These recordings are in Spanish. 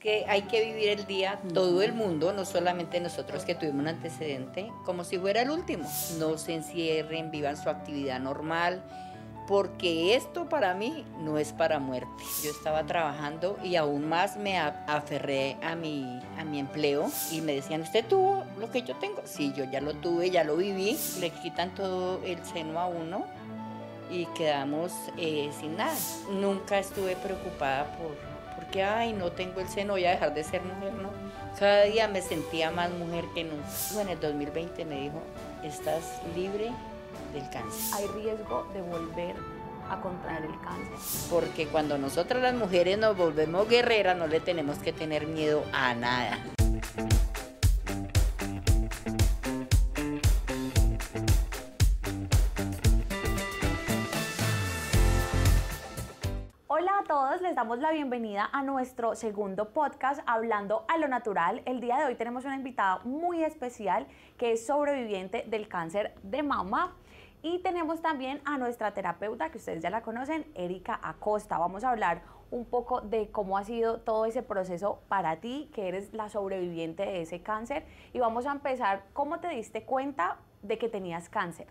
que hay que vivir el día, todo el mundo, no solamente nosotros que tuvimos un antecedente, como si fuera el último. No se encierren, vivan su actividad normal, porque esto para mí no es para muerte. Yo estaba trabajando y aún más me aferré a mi, a mi empleo y me decían, ¿usted tuvo lo que yo tengo? Sí, yo ya lo tuve, ya lo viví, le quitan todo el seno a uno y quedamos eh, sin nada. Nunca estuve preocupada por porque, ay, no tengo el seno, voy a dejar de ser mujer, ¿no? Cada día me sentía más mujer que nunca. Bueno, en el 2020 me dijo, estás libre del cáncer. Hay riesgo de volver a contraer el cáncer. Porque cuando nosotras las mujeres nos volvemos guerreras, no le tenemos que tener miedo a nada. damos la bienvenida a nuestro segundo podcast hablando a lo natural. El día de hoy tenemos una invitada muy especial que es sobreviviente del cáncer de mama. Y tenemos también a nuestra terapeuta, que ustedes ya la conocen, Erika Acosta. Vamos a hablar un poco de cómo ha sido todo ese proceso para ti, que eres la sobreviviente de ese cáncer. Y vamos a empezar, ¿cómo te diste cuenta de que tenías cáncer?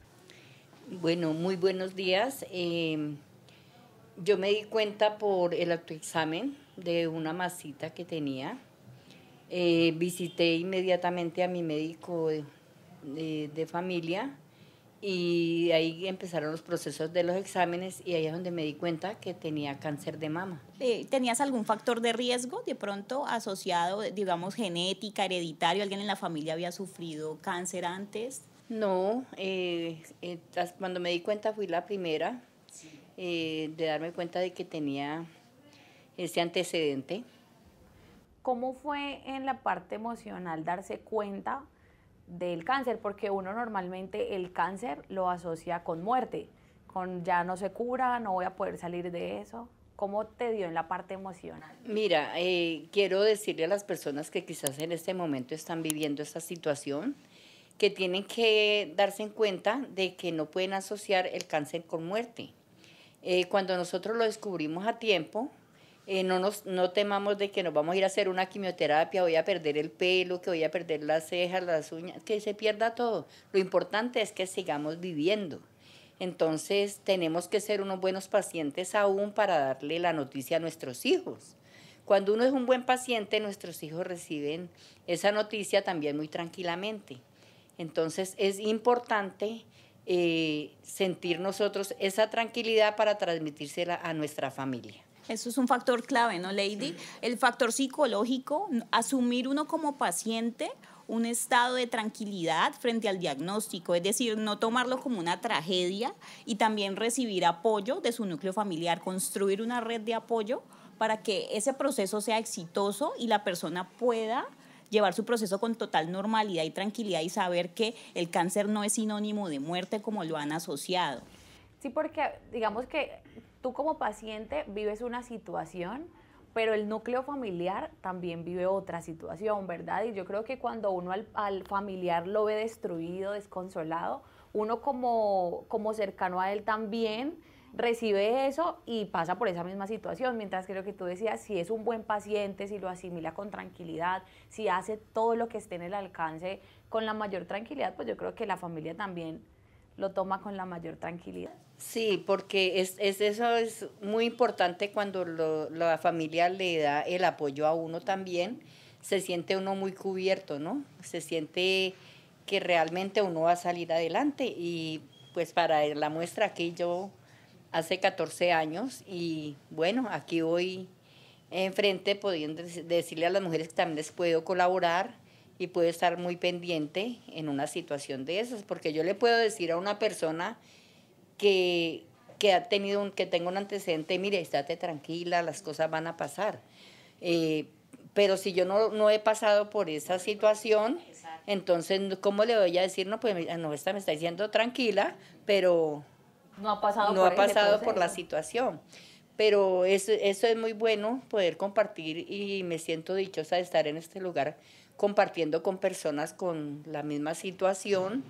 Bueno, muy buenos días. Em, yo me di cuenta por el autoexamen de una masita que tenía. Eh, visité inmediatamente a mi médico de, familia y ahí empezaron los procesos de los exámenes y ahí es donde me di cuenta que tenía cáncer de mama. Eh, ¿Tenías algún factor de riesgo de pronto asociado, digamos, genética, hereditario? ¿Alguien en la familia había sufrido cáncer antes? No, eh, cuando me di cuenta fui la primera eh, de darme cuenta de que tenía ese antecedente. ¿Cómo fue en la parte emocional darse cuenta del cáncer? Porque uno normalmente el cáncer lo asocia con muerte, con ya no se cura, no voy a poder salir de eso. ¿Cómo te dio en la parte emocional? Mira, eh, quiero decirle a las personas que quizás en este momento están viviendo esta situación, que tienen que darse cuenta de que no pueden asociar el cáncer con muerte. Eh, cuando nosotros lo descubrimos a tiempo, eh, no, nos, no temamos de que nos vamos a ir a hacer una quimioterapia, voy a perder el pelo, que voy a perder las cejas, las uñas, que se pierda todo. Lo importante es que sigamos viviendo. Entonces tenemos que ser unos buenos pacientes aún para darle la noticia a nuestros hijos. Cuando uno es un buen paciente, nuestros hijos reciben esa noticia también muy tranquilamente. Entonces es importante eh, sentir nosotros esa tranquilidad para transmitírsela a nuestra familia. Eso es un factor clave, ¿no, Lady? El factor psicológico, asumir uno como paciente un estado de tranquilidad frente al diagnóstico, es decir, no tomarlo como una tragedia y también recibir apoyo de su núcleo familiar, construir una red de apoyo para que ese proceso sea exitoso y la persona pueda llevar su proceso con total normalidad y tranquilidad y saber que el cáncer no es sinónimo de muerte como lo han asociado. Sí, porque digamos que tú como paciente vives una situación, pero el núcleo familiar también vive otra situación, ¿verdad? Y yo creo que cuando uno al, familiar lo ve destruido, desconsolado, uno como, como cercano a él también recibe eso y pasa por esa misma situación. Mientras creo que tú decías, si es un buen paciente, si lo asimila con tranquilidad, si hace todo lo que esté en el alcance con la mayor tranquilidad, pues yo creo que la familia también lo toma con la mayor tranquilidad. Sí, porque es, eso es muy importante cuando la familia le da el apoyo a uno también, se siente uno muy cubierto, ¿no? Se siente que realmente uno va a salir adelante y pues para la muestra que yo hace 14 años y bueno, aquí hoy enfrente pudiendo decirle a las mujeres que también les puedo colaborar y puedo estar muy pendiente en una situación de esas, porque yo le puedo decir a una persona que, que ha tenido un, que tengo un antecedente, mire, estate tranquila, las cosas van a pasar. Eh, pero si yo no, no, he pasado por esa situación, entonces, ¿cómo le voy a decir? No, pues no, esta me está diciendo tranquila, pero no ha pasado, por, la situación. Pero eso, es muy bueno poder compartir y me siento dichosa de estar en este lugar compartiendo con personas con la misma situación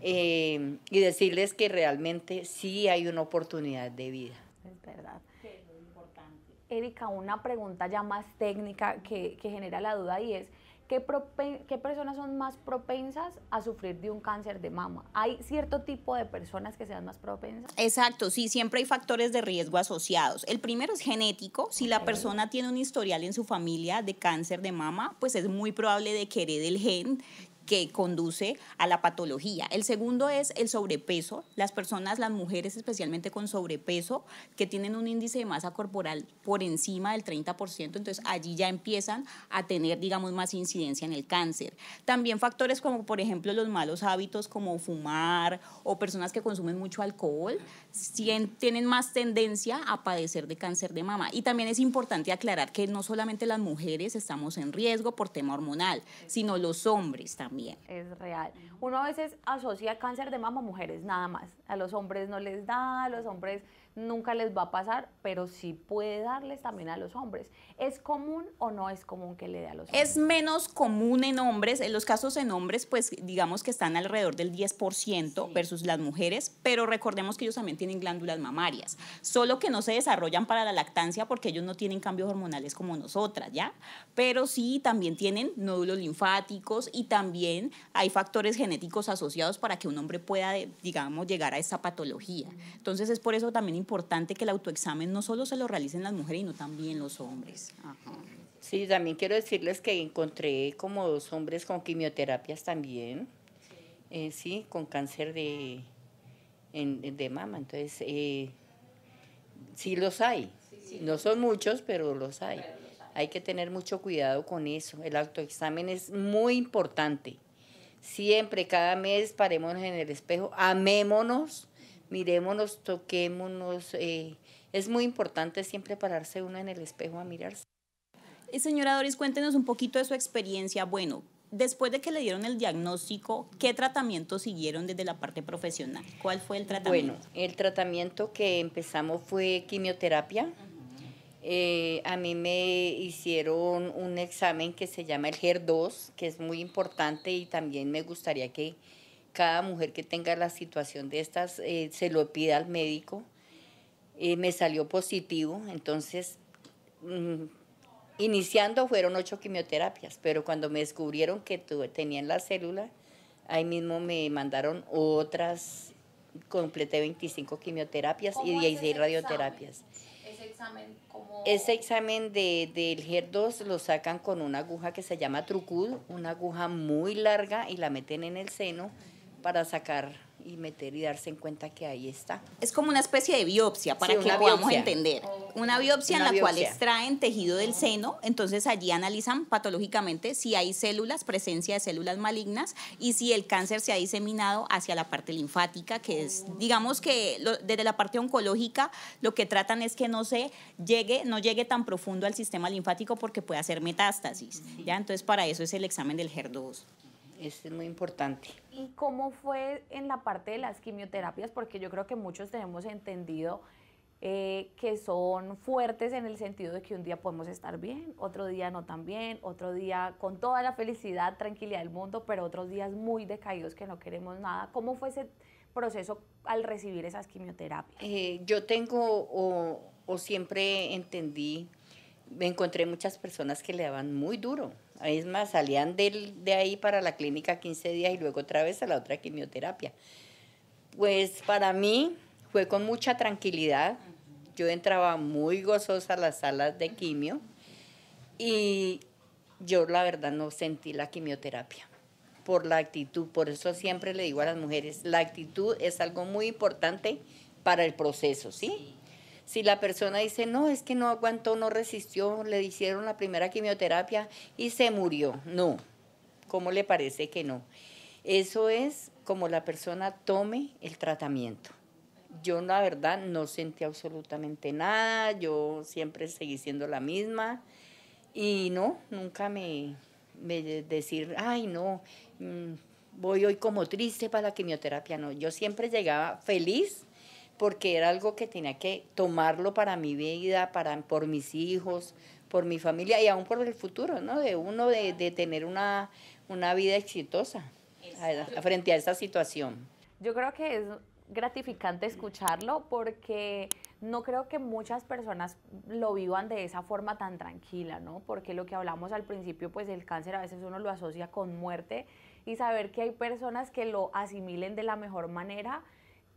eh, y decirles que realmente sí hay una oportunidad de vida. Es verdad. Erika, una pregunta ya más técnica que genera la duda y es, ¿Qué, ¿qué, personas son más propensas a sufrir de un cáncer de mama? ¿Hay cierto tipo de personas que sean más propensas? Exacto, sí, siempre hay factores de riesgo asociados. El primero es genético. Si la persona tiene un historial en su familia de cáncer de mama, pues es muy probable de que herede el gen que conduce a la patología. El segundo es el sobrepeso. Las personas, las mujeres especialmente con sobrepeso, que tienen un índice de masa corporal por encima del 30%, entonces allí ya empiezan a tener, digamos, más incidencia en el cáncer. También factores como, por ejemplo, los malos hábitos como fumar o personas que consumen mucho alcohol, tienen más tendencia a padecer de cáncer de mama. Y también es importante aclarar que no solamente las mujeres estamos en riesgo por tema hormonal, sino los hombres también. Es real. Uno a veces asocia cáncer de mama a mujeres, nada más. A los hombres no les da, a los hombres nunca les va a pasar, pero sí puede darles también a los hombres. ¿Es común o no es común que le dé a los hombres? Es menos común en hombres, en los casos en hombres, pues digamos que están alrededor del 10% versus las mujeres, pero recordemos que ellos también tienen glándulas mamarias, solo que no se desarrollan para la lactancia porque ellos no tienen cambios hormonales como nosotras, ¿ya? Pero sí también tienen nódulos linfáticos y también hay factores genéticos asociados para que un hombre pueda, digamos, llegar a esa patología. Entonces es por eso también importante que el autoexamen no solo se lo realicen las mujeres, sino también los hombres. Sí, también quiero decirles que encontré como dos hombres con quimioterapias también, eh, sí, con cáncer de, de mama. Entonces, eh, sí los hay. No son muchos, pero los hay. Hay que tener mucho cuidado con eso. El autoexamen es muy importante. Siempre, cada mes, parémonos en el espejo, amémonos Miremonos, toquémonos. Eh, es muy importante siempre pararse uno en el espejo a mirarse. Eh, señora Doris, cuéntenos un poquito de su experiencia. Bueno, después de que le dieron el diagnóstico, ¿qué tratamiento siguieron desde la parte profesional? ¿Cuál fue el tratamiento? Bueno, el tratamiento que empezamos fue quimioterapia. Eh, a mí me hicieron un examen que se llama el HER2, que es muy importante y también me gustaría que cada mujer que tenga la situación de estas eh, se lo pida al médico. Eh, me salió positivo, entonces mm, iniciando fueron ocho quimioterapias, pero cuando me descubrieron que tuve, tenían la célula, ahí mismo me mandaron otras, completé 25 quimioterapias y 16 radioterapias. ¿Ese examen cómo? Ese examen del de, GER2 lo sacan con una aguja que se llama trucud, una aguja muy larga y la meten en el seno para sacar y meter y darse en cuenta que ahí está. Es como una especie de biopsia para que podamos entender. Una biopsia en la cual extraen tejido del seno, entonces allí analizan patológicamente si hay células, presencia de células malignas y si el cáncer se ha diseminado hacia la parte linfática, que es, digamos que desde la parte oncológica lo que tratan es que no se llegue, no llegue tan profundo al sistema linfático porque puede hacer metástasis. ¿ya? Entonces para eso es el examen del HER2 es muy importante. ¿Y cómo fue en la parte de las quimioterapias? Porque yo creo que muchos tenemos entendido eh, que son fuertes en el sentido de que un día podemos estar bien, otro día no tan bien, otro día con toda la felicidad, tranquilidad del mundo, pero otros días muy decaídos que no queremos nada. ¿Cómo fue ese proceso al recibir esas quimioterapias? Eh, yo tengo o siempre entendí, me encontré muchas personas que le daban muy duro es más, salían de, ahí para la clínica 15 días y luego otra vez a la otra quimioterapia. Pues para mí fue con mucha tranquilidad. Yo entraba muy gozosa a las salas de quimio y yo la verdad no sentí la quimioterapia por la actitud. Por eso siempre le digo a las mujeres, la actitud es algo muy importante para el proceso, ¿sí? Si la persona dice, no, es que no aguantó, no resistió, le hicieron la primera quimioterapia y se murió. No, ¿cómo le parece que no? Eso es como la persona tome el tratamiento. Yo la verdad no sentí absolutamente nada, yo siempre seguí siendo la misma y no, nunca me, me decir, ay no, mm, voy hoy como triste para la quimioterapia, no, yo siempre llegaba feliz porque era algo que tenía que tomarlo para mi vida, para, por mis hijos, por mi familia y aún por el futuro, ¿no? De uno, de, tener una, vida exitosa frente a esa situación. Yo creo que es gratificante escucharlo porque no creo que muchas personas lo vivan de esa forma tan tranquila, ¿no? Porque lo que hablamos al principio, pues el cáncer a veces uno lo asocia con muerte y saber que hay personas que lo asimilen de la mejor manera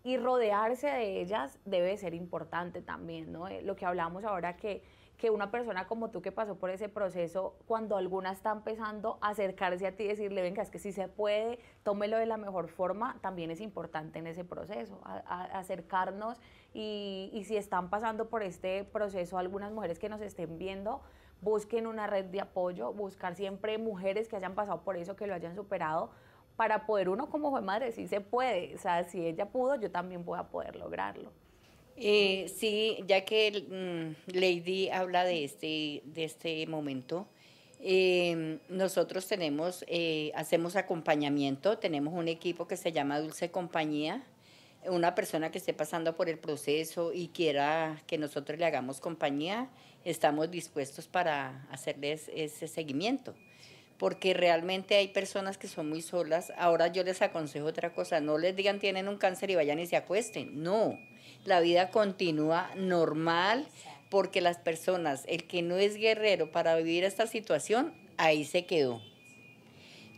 y rodearse de ellas debe ser importante también, ¿no? Eh, lo que hablamos ahora que, que una persona como tú que pasó por ese proceso, cuando alguna está empezando a acercarse a ti y decirle, venga, es que si se puede, tómelo de la mejor forma, también es importante en ese proceso, acercarnos y, y si están pasando por este proceso algunas mujeres que nos estén viendo, busquen una red de apoyo, buscar siempre mujeres que hayan pasado por eso, que lo hayan superado, para poder uno como fue madre sí se puede, o sea, si ella pudo, yo también voy a poder lograrlo. Eh, sí, ya que mm, Lady habla de este, de este momento, em, nosotros tenemos, eh, hacemos acompañamiento, tenemos un equipo que se llama Dulce Compañía, una persona que esté pasando por el proceso y quiera que nosotros le hagamos compañía, estamos dispuestos para hacerles ese seguimiento porque realmente hay personas que son muy solas. Ahora yo les aconsejo otra cosa, no les digan tienen un cáncer y vayan y se acuesten, no, la vida continúa normal porque las personas, el que no es guerrero para vivir esta situación, ahí se quedó.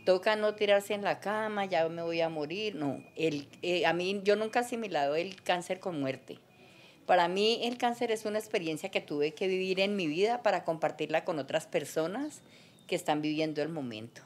Toca no tirarse en la cama, ya me voy a morir. No, el, eh, a mí yo nunca he asimilado el cáncer con muerte. Para mí el cáncer es una experiencia que tuve que vivir en mi vida para compartirla con otras personas que están viviendo el momento.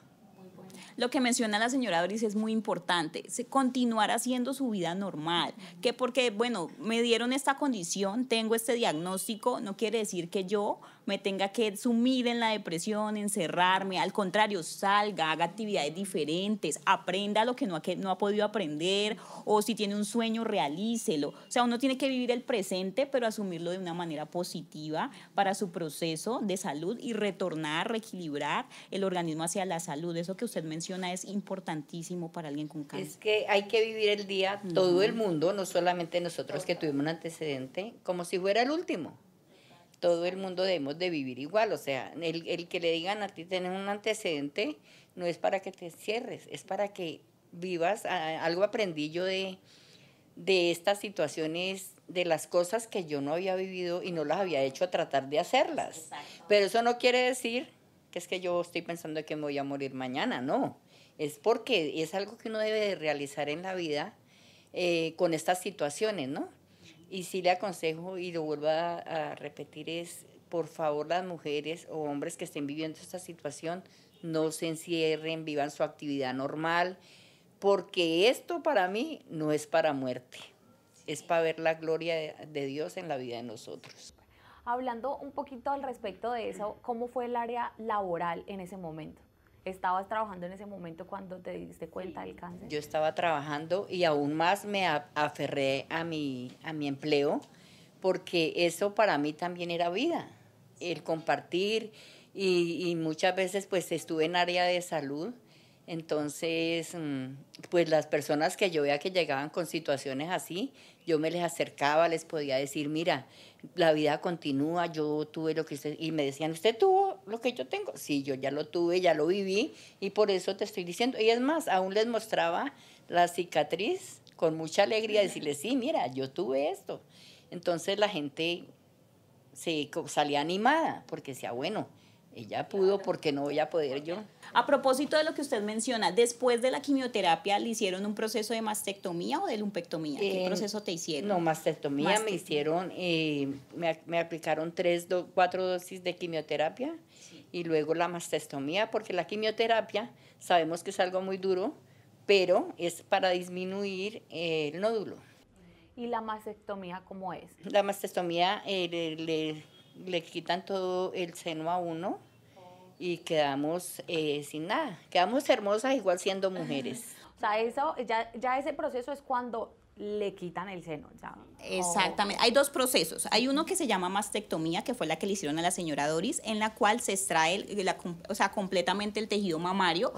Lo que menciona la señora Doris es muy importante, continuar haciendo su vida normal, que porque, bueno, me dieron esta condición, tengo este diagnóstico, no quiere decir que yo me tenga que sumir en la depresión, encerrarme. Al contrario, salga, haga actividades diferentes, aprenda lo que no ha, podido aprender o si tiene un sueño, realícelo. O sea, uno tiene que vivir el presente, pero asumirlo de una manera positiva para su proceso de salud y retornar, reequilibrar el organismo hacia la salud. Eso que usted menciona es importantísimo para alguien con cáncer. Es que hay que vivir el día, todo el mundo, no solamente nosotros que tuvimos un antecedente, como si fuera el último todo el mundo debemos de vivir igual. O sea, el, el que le digan a ti tienes un antecedente no es para que te cierres, es para que vivas. algo aprendí yo de, de estas situaciones, de las cosas que yo no había vivido y no las había hecho a tratar de hacerlas. Pero eso no quiere decir que es que yo estoy pensando que me voy a morir mañana, no. Es porque es algo que uno debe de realizar en la vida eh, con estas situaciones, ¿no? Y sí le aconsejo y lo vuelvo a, repetir es, por favor, las mujeres o hombres que estén viviendo esta situación, no se encierren, vivan su actividad normal, porque esto para mí no es para muerte, es para ver la gloria de Dios en la vida de nosotros. Hablando un poquito al respecto de eso, ¿cómo fue el área laboral en ese momento? ¿Estabas trabajando en ese momento cuando te diste cuenta del cáncer? Yo estaba trabajando y aún más me aferré a mi, a mi empleo porque eso para mí también era vida, el compartir y, muchas veces pues estuve en área de salud, entonces mm, pues las personas que yo veía que llegaban con situaciones así, yo me les acercaba, les podía decir, mira, la vida continúa, yo tuve lo que usted, y me decían, usted tuvo lo que yo tengo. Sí, yo ya lo tuve, ya lo viví y por eso te estoy diciendo. Y es más, aún les mostraba la cicatriz con mucha alegría, decirles, sí, mira, yo tuve esto. Entonces la gente se salía animada porque decía, bueno, ella pudo porque no voy a poder yo. A propósito de lo que usted menciona, después de la quimioterapia, ¿le hicieron un proceso de mastectomía o de lumpectomía? ¿Qué eh, proceso te hicieron? No, mastectomía, me hicieron, eh, me, aplicaron tres, cuatro dosis de quimioterapia y luego la mastectomía, porque la quimioterapia sabemos que es algo muy duro, pero es para disminuir eh, el nódulo. ¿Y la mastectomía cómo es? La mastectomía le le quitan todo el seno a uno y quedamos eh, sin nada. Quedamos hermosas igual siendo mujeres. o sea, eso, ya, ya ese proceso es cuando le quitan el seno. Ya Oh. Exactamente. Hay dos procesos. Hay uno que se llama mastectomía, que fue la que le hicieron a la señora Doris, en la cual se extrae, sea, completamente el tejido mamario.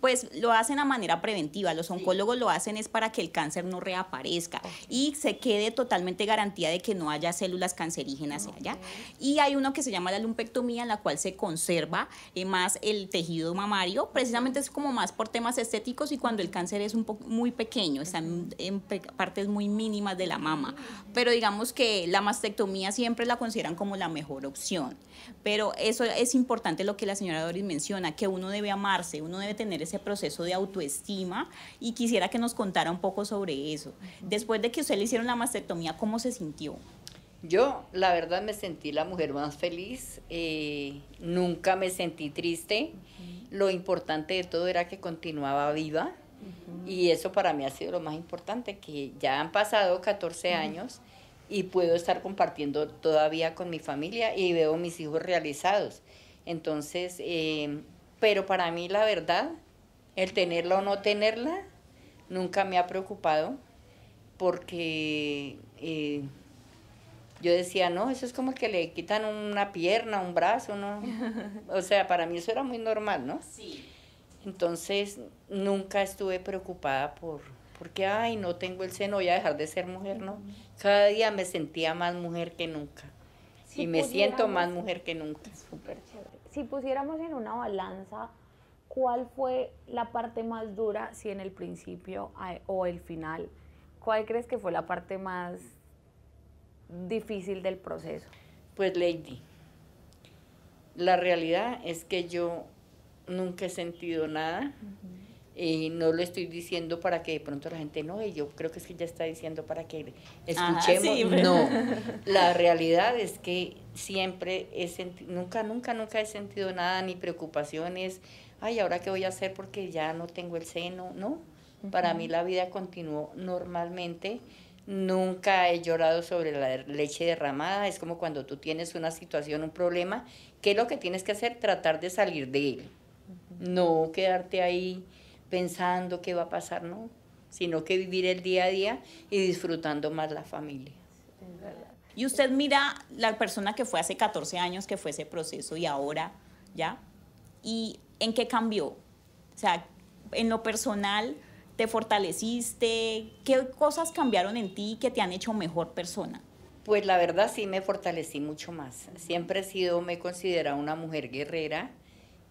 Pues lo hacen a manera preventiva. Los oncólogos lo hacen es para que el cáncer no reaparezca y se quede totalmente garantía de que no haya células cancerígenas allá. Y hay uno que se llama la lumpectomía, en la cual se conserva eh, más el tejido mamario. Precisamente es como más por temas estéticos y cuando el cáncer es un muy pequeño, están en partes muy mínimas de la mama pero digamos que la mastectomía siempre la consideran como la mejor opción. Pero eso es importante lo que la señora Doris menciona, que uno debe amarse, uno debe tener ese proceso de autoestima y quisiera que nos contara un poco sobre eso. Después de que usted le hicieron la mastectomía, ¿cómo se sintió? Yo, la verdad, me sentí la mujer más feliz, eh, nunca me sentí triste. Lo importante de todo era que continuaba viva, y eso para mí ha sido lo más importante, que ya han pasado 14 años y puedo estar compartiendo todavía con mi familia y veo mis hijos realizados. Entonces, em, pero para mí la verdad, el tenerla o no tenerla, nunca me ha preocupado porque eh, yo decía, no, eso es como que le quitan una pierna, un brazo, ¿no? o sea, para mí eso era muy normal, ¿no? Sí. Entonces nunca estuve preocupada por, ¿Por qué? ay, no tengo el seno, voy a dejar de ser mujer, ¿no? Cada día me sentía más mujer que nunca. y me siento más mujer que nunca. Súper chévere. Si pusiéramos en una balanza, ¿cuál fue la parte más dura, si en el principio o el final? ¿Cuál crees que fue la parte más difícil del proceso? Pues Lady, la realidad es que yo nunca he sentido nada. Y no lo estoy diciendo para que de pronto la gente no, y yo creo que es que ya está diciendo para que escuchemos. no, la realidad es que siempre he sentido, nunca, nunca, nunca he sentido nada, ni preocupaciones, ay, ahora qué voy a hacer porque ya no tengo el seno, no. Para mí la vida continuó normalmente. Nunca he llorado sobre la leche derramada. Es como cuando tú tienes una situación, un problema, ¿qué es lo que tienes que hacer? Tratar de salir de él. No quedarte ahí pensando qué va a pasar, no, sino que vivir el día a día y disfrutando más la familia. Y usted mira la persona que fue hace 14 años que fue ese proceso y ahora, ¿ya? ¿Y en qué cambió? O sea, en lo personal, ¿te fortaleciste? ¿Qué cosas cambiaron en ti que te han hecho mejor persona? Pues la verdad sí me fortalecí mucho más. Siempre he sido, me considera una mujer guerrera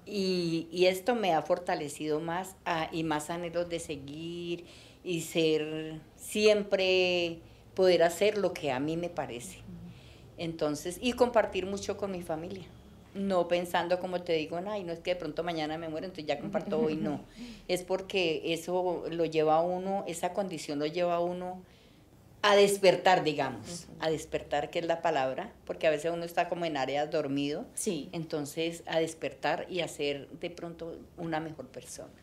y, esto me ha fortalecido más ah, y más anhelos de seguir y ser siempre, poder hacer lo que a mí me parece. Entonces, y compartir mucho con mi familia no pensando como te digo, no es que de pronto mañana me muero, entonces ya comparto hoy, no. Es porque eso lo lleva a uno, esa condición lo lleva a uno a despertar, digamos, a despertar, que es la palabra, porque a veces uno está como en áreas dormido. Sí. Entonces, a despertar y a ser de pronto una mejor persona.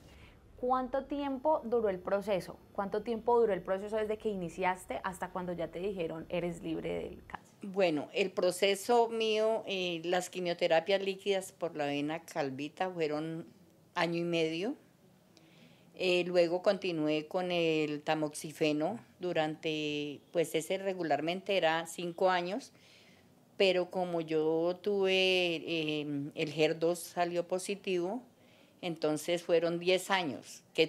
¿Cuánto tiempo duró el proceso? ¿Cuánto tiempo duró el proceso desde que iniciaste hasta cuando ya te dijeron eres libre del cáncer? Bueno, el proceso mío, eh, las quimioterapias líquidas por la vena calvita fueron año y medio eh, luego continué con el tamoxifeno durante, pues ese regularmente era cinco años, pero como yo tuve, em, el HER2 salió positivo, entonces fueron 10 años que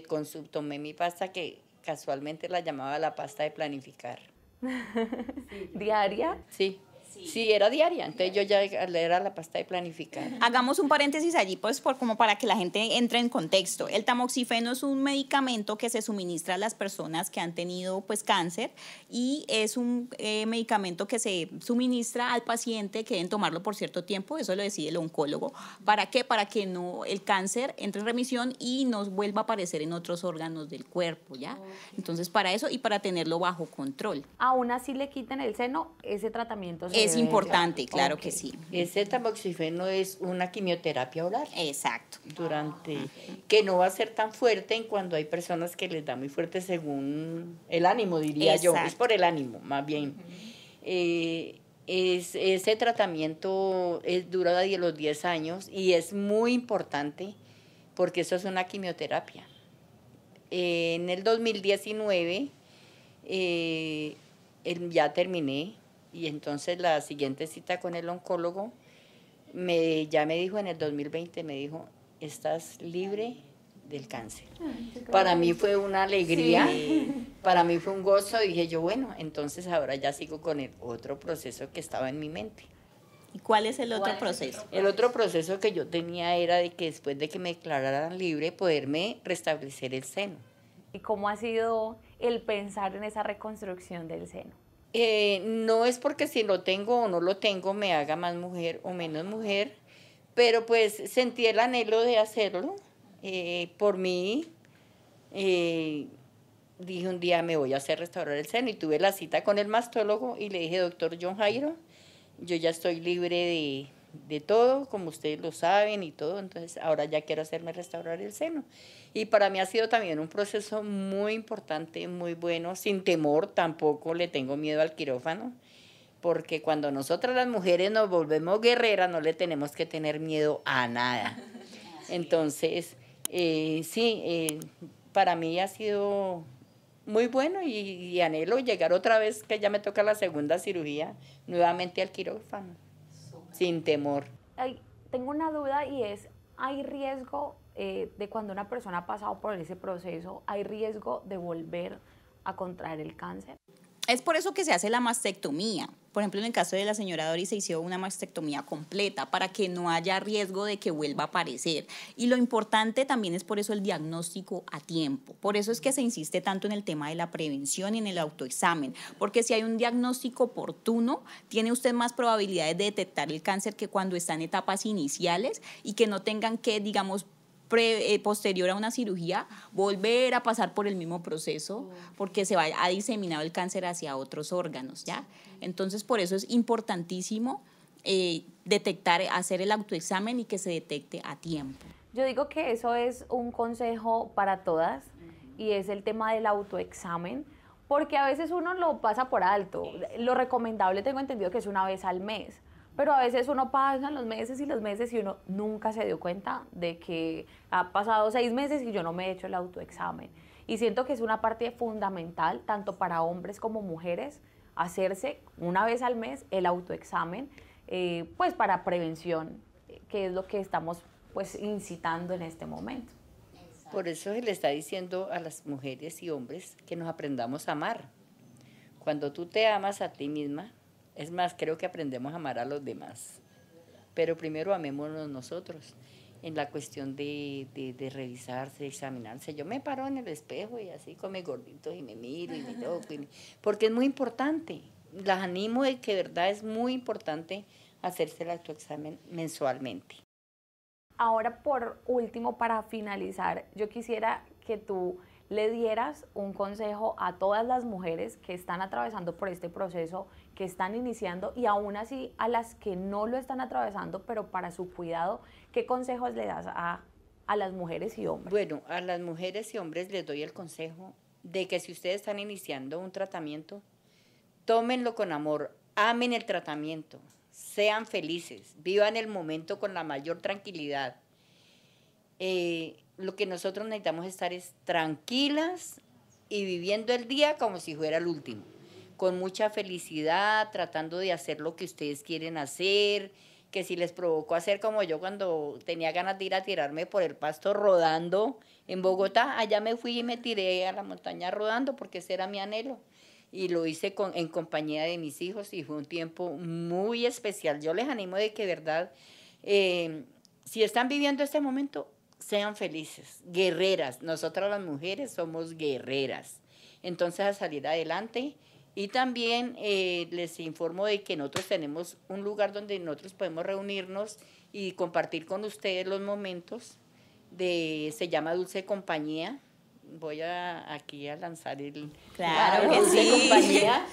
tomé mi pasta que casualmente la llamaba la pasta de planificar. ¿Diaria? Sí. Sí, era diaria. Entonces yo ya era la pasta y planificar. Hagamos un paréntesis allí, pues, por, como para que la gente entre en contexto. El tamoxifeno es un medicamento que se suministra a las personas que han tenido, pues, cáncer y es un eh, medicamento que se suministra al paciente que deben tomarlo por cierto tiempo. Eso lo decide el oncólogo. ¿Para qué? Para que no el cáncer entre en remisión y no vuelva a aparecer en otros órganos del cuerpo, ¿ya? Entonces, para eso y para tenerlo bajo control. Aún así le quiten el seno, ese tratamiento es es importante, claro que sí. Ese tamoxifeno es una quimioterapia oral. Exacto. Durante, ah, que no va a ser tan fuerte en cuando hay personas que les da muy fuerte según el ánimo, diría yo. Es por el ánimo, más bien. Eh, es, ese tratamiento es, eh, dura de los 10 años y es muy importante porque eso es una quimioterapia. en el 2019 eh, ya terminé y entonces la siguiente cita con el oncólogo, me, ya me dijo en el 2020, me dijo, estás libre del cáncer. Ah, para mí fue una alegría, para mí fue un gozo. Dije yo, bueno, entonces ahora ya sigo con el otro proceso que estaba en mi mente. ¿Y cuál es el otro proceso? Es el, otro proceso? el otro proceso que yo tenía era de que después de que me declararan libre, poderme restablecer el seno. ¿Y cómo ha sido el pensar en esa reconstrucción del seno? Eh, no es porque si lo tengo o no lo tengo me haga más mujer o menos mujer, pero pues sentí el anhelo de hacerlo eh, por mí. Eh, dije un día me voy a hacer restaurar el seno y tuve la cita con el mastólogo y le dije, doctor John Jairo, yo ya estoy libre de, de todo, como ustedes lo saben y todo, entonces ahora ya quiero hacerme restaurar el seno. Y para mí ha sido también un proceso muy importante, muy bueno, sin temor, tampoco le tengo miedo al quirófano, porque cuando nosotras las mujeres nos volvemos guerreras, no le tenemos que tener miedo a nada. Entonces, eh, sí, eh, para mí ha sido muy bueno y, anhelo llegar otra vez, que ya me toca la segunda cirugía, nuevamente al quirófano, sin temor. tengo una duda y es, hay riesgo eh, de cuando una persona ha pasado por ese proceso, hay riesgo de volver a contraer el cáncer. Es por eso que se hace la mastectomía. Por ejemplo, en el caso de la señora Doris se hizo una mastectomía completa para que no haya riesgo de que vuelva a aparecer. Y lo importante también es por eso el diagnóstico a tiempo. Por eso es que se insiste tanto en el tema de la prevención y en el autoexamen, porque si hay un diagnóstico oportuno, tiene usted más probabilidades de detectar el cáncer que cuando está en etapas iniciales y que no tengan que, digamos, eh, posterior a una cirugía, volver a pasar por el mismo proceso porque se va a diseminar el cáncer hacia otros órganos, ¿ya? Entonces, por eso es importantísimo eh, detectar, hacer el autoexamen y que se detecte a tiempo. Yo digo que eso es un consejo para todas y es el tema del autoexamen, porque a veces uno lo pasa por alto. Lo recomendable tengo entendido que es una vez al mes. Pero a veces uno pasa los meses y los meses y uno nunca se dio cuenta de que ha pasado seis meses y yo no me he hecho el autoexamen. Y siento que es una parte fundamental, tanto para hombres como mujeres, hacerse una vez al mes el autoexamen, eh, pues para prevención, que es lo que estamos pues incitando en este momento. Por eso se le está diciendo a las mujeres y hombres que nos aprendamos a amar. Cuando tú te amas a ti misma, es más, creo que aprendemos a amar a los demás. Pero primero amémonos nosotros en la cuestión de, revisarse, examinarse. Yo me paro en el espejo y así con mis gorditos y me miro y me toco. Porque es muy importante. Las animo de que verdad es muy importante hacerse el examen mensualmente. Ahora, por último, para finalizar, yo quisiera que tú le dieras un consejo a todas las mujeres que están atravesando por este proceso que están iniciando y aún así a las que no lo están atravesando, pero para su cuidado, ¿qué consejos le das a, las mujeres y hombres? Bueno, a las mujeres y hombres les doy el consejo de que si ustedes están iniciando un tratamiento, tómenlo con amor, amen el tratamiento, sean felices, vivan el momento con la mayor tranquilidad. Eh, lo que nosotros necesitamos estar es tranquilas y viviendo el día como si fuera el último con mucha felicidad, tratando de hacer lo que ustedes quieren hacer, que si les provocó hacer como yo cuando tenía ganas de ir a tirarme por el pasto rodando en Bogotá, allá me fui y me tiré a la montaña rodando porque ese era mi anhelo. Y lo hice en compañía de mis hijos y fue un tiempo muy especial. Yo les animo de que, verdad, eh, si están viviendo este momento, sean felices, guerreras. Nosotras las mujeres somos guerreras. Entonces, a salir adelante, y también eh, les informo de que nosotros tenemos un lugar donde nosotros podemos reunirnos y compartir con ustedes los momentos de, se llama Dulce Compañía. Voy a, aquí a lanzar el... Claro, Dulce Compañía.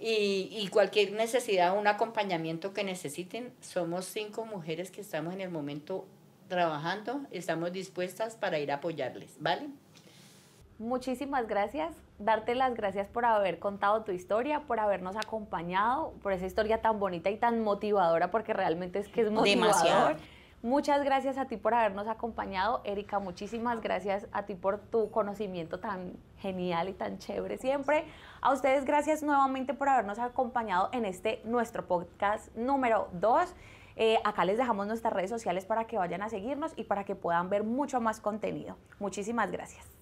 Y, y, cualquier necesidad, un acompañamiento que necesiten, somos cinco mujeres que estamos en el momento trabajando, estamos dispuestas para ir a apoyarles, ¿vale? muchísimas gracias. Darte las gracias por haber contado tu historia, por habernos acompañado, por esa historia tan bonita y tan motivadora, porque realmente es que es motivador. Muchas gracias a ti por habernos acompañado. Erika, muchísimas gracias a ti por tu conocimiento tan genial y tan chévere siempre. A ustedes, gracias nuevamente por habernos acompañado en este nuestro podcast número 2. Eh, acá les dejamos nuestras redes sociales para que vayan a seguirnos y para que puedan ver mucho más contenido. Muchísimas gracias.